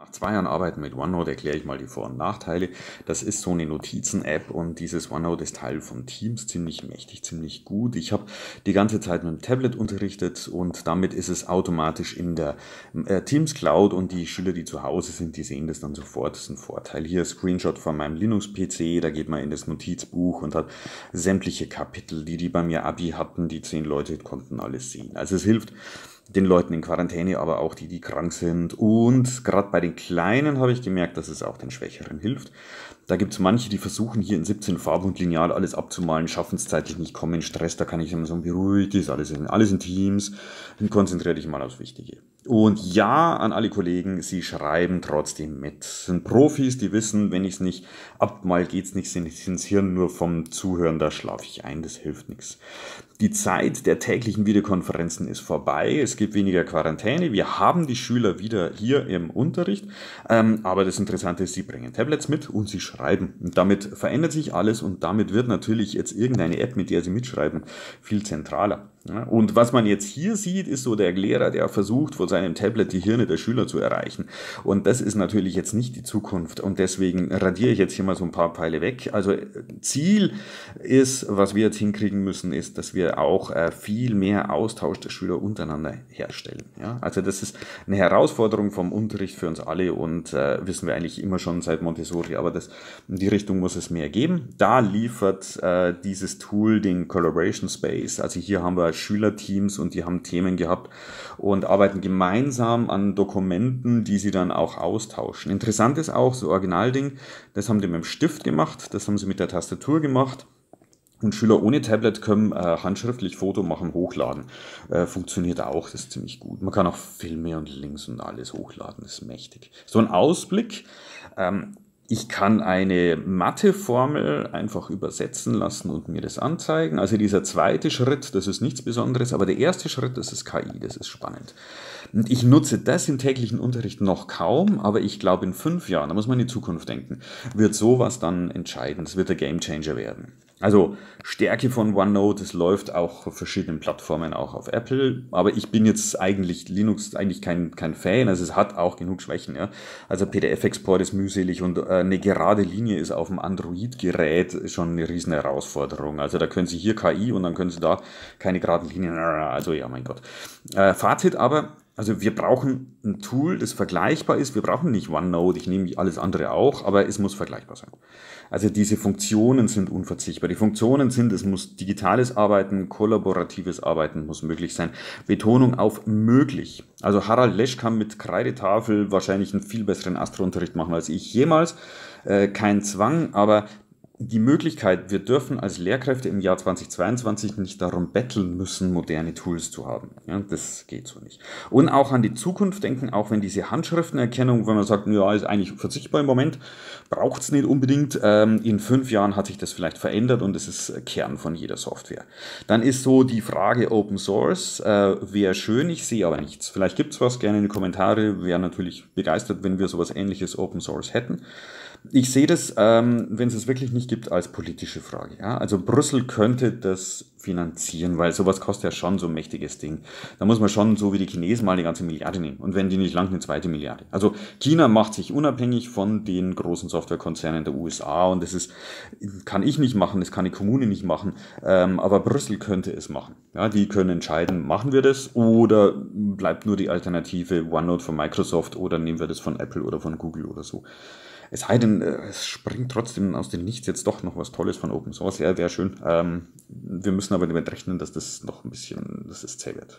Nach zwei Jahren Arbeiten mit OneNote erkläre ich mal die Vor- und Nachteile. Das ist so eine Notizen-App und dieses OneNote ist Teil von Teams, ziemlich mächtig, ziemlich gut. Ich habe die ganze Zeit mit dem Tablet unterrichtet und damit ist es automatisch in der äh, Teams Cloud und die Schüler, die zu Hause sind, die sehen das dann sofort. Das ist ein Vorteil. Hier Screenshot von meinem Linux-PC, da geht man in das Notizbuch und hat sämtliche Kapitel, die die bei mir Abi hatten, die zehn Leute konnten alles sehen. Also es hilft den Leuten in Quarantäne, aber auch die, die krank sind. Und gerade bei den Kleinen habe ich gemerkt, dass es auch den Schwächeren hilft. Da gibt es manche, die versuchen hier in 17 Farben und Lineal alles abzumalen, schaffen es zeitlich nicht, kommen in Stress, da kann ich immer sagen, beruhigt ist, alles in, alles in Teams, dann konzentriere dich mal aufs Wichtige. Und ja an alle Kollegen, sie schreiben trotzdem mit. Das sind Profis, die wissen, wenn ich es nicht ab, mal geht's nicht sind ins Hirn, nur vom Zuhören, da schlafe ich ein, das hilft nichts. Die Zeit der täglichen Videokonferenzen ist vorbei, es gibt weniger Quarantäne, wir haben die Schüler wieder hier im Unterricht, ähm, aber das Interessante ist, sie bringen Tablets mit und sie schreiben. Und damit verändert sich alles und damit wird natürlich jetzt irgendeine App, mit der sie mitschreiben, viel zentraler. Ja, und was man jetzt hier sieht, ist so der Lehrer, der versucht, von seinem Tablet die Hirne der Schüler zu erreichen. Und das ist natürlich jetzt nicht die Zukunft. Und deswegen radiere ich jetzt hier mal so ein paar Pfeile weg. Also äh, Ziel ist, was wir jetzt hinkriegen müssen, ist, dass wir auch äh, viel mehr Austausch der Schüler untereinander herstellen. Ja? Also das ist eine Herausforderung vom Unterricht für uns alle und äh, wissen wir eigentlich immer schon seit Montessori, aber das, in die Richtung muss es mehr geben. Da liefert äh, dieses Tool den Collaboration Space. Also hier haben wir Schülerteams und die haben Themen gehabt und arbeiten gemeinsam gemeinsam an Dokumenten, die sie dann auch austauschen. Interessant ist auch, so Originalding, das haben die mit dem Stift gemacht, das haben sie mit der Tastatur gemacht. Und Schüler ohne Tablet können äh, handschriftlich Foto machen, hochladen. Äh, funktioniert auch, das ist ziemlich gut. Man kann auch Filme und Links und alles hochladen, das ist mächtig. So ein Ausblick. Ähm, ich kann eine Matheformel einfach übersetzen lassen und mir das anzeigen. Also dieser zweite Schritt, das ist nichts Besonderes, aber der erste Schritt, das ist KI, das ist spannend. Und ich nutze das im täglichen Unterricht noch kaum, aber ich glaube in fünf Jahren, da muss man in die Zukunft denken, wird sowas dann entscheidend, es wird der Gamechanger werden. Also Stärke von OneNote, es läuft auch auf verschiedenen Plattformen, auch auf Apple. Aber ich bin jetzt eigentlich Linux eigentlich kein, kein Fan. Also es hat auch genug Schwächen. Ja? Also PDF-Export ist mühselig und äh, eine gerade Linie ist auf dem Android-Gerät schon eine riesen Herausforderung. Also da können Sie hier KI und dann können Sie da keine geraden Linien. Also ja, mein Gott. Äh, Fazit aber, also wir brauchen ein Tool, das vergleichbar ist. Wir brauchen nicht OneNote, ich nehme alles andere auch, aber es muss vergleichbar sein. Also diese Funktionen sind unverzichtbar. Die Funktionen sind, es muss digitales Arbeiten, kollaboratives Arbeiten muss möglich sein. Betonung auf möglich. Also Harald Lesch kann mit Kreidetafel wahrscheinlich einen viel besseren Astrounterricht machen als ich jemals. Äh, kein Zwang, aber die Möglichkeit, wir dürfen als Lehrkräfte im Jahr 2022 nicht darum betteln müssen, moderne Tools zu haben. Ja, das geht so nicht. Und auch an die Zukunft denken, auch wenn diese Handschriftenerkennung, wenn man sagt, ja, ist eigentlich verzichtbar im Moment, braucht es nicht unbedingt. Ähm, in fünf Jahren hat sich das vielleicht verändert und das ist Kern von jeder Software. Dann ist so die Frage Open Source, äh, wäre schön, ich sehe aber nichts. Vielleicht gibt es was, gerne in die Kommentare, wäre natürlich begeistert, wenn wir sowas ähnliches Open Source hätten ich sehe das, ähm, wenn es es wirklich nicht gibt, als politische Frage. Ja? Also Brüssel könnte das finanzieren, weil sowas kostet ja schon so ein mächtiges Ding. Da muss man schon so wie die Chinesen mal eine ganze Milliarde nehmen. Und wenn die nicht lang, eine zweite Milliarde. Also China macht sich unabhängig von den großen Softwarekonzernen der USA und das ist, kann ich nicht machen, das kann die Kommune nicht machen, ähm, aber Brüssel könnte es machen. Ja, die können entscheiden, machen wir das oder bleibt nur die Alternative OneNote von Microsoft oder nehmen wir das von Apple oder von Google oder so. Es sei denn, äh, es springt trotzdem aus dem Nichts jetzt doch noch was Tolles von Open Source. Ja, wäre schön. Ähm, wir müssen aber damit rechnen, dass das noch ein bisschen, dass es zäh wird.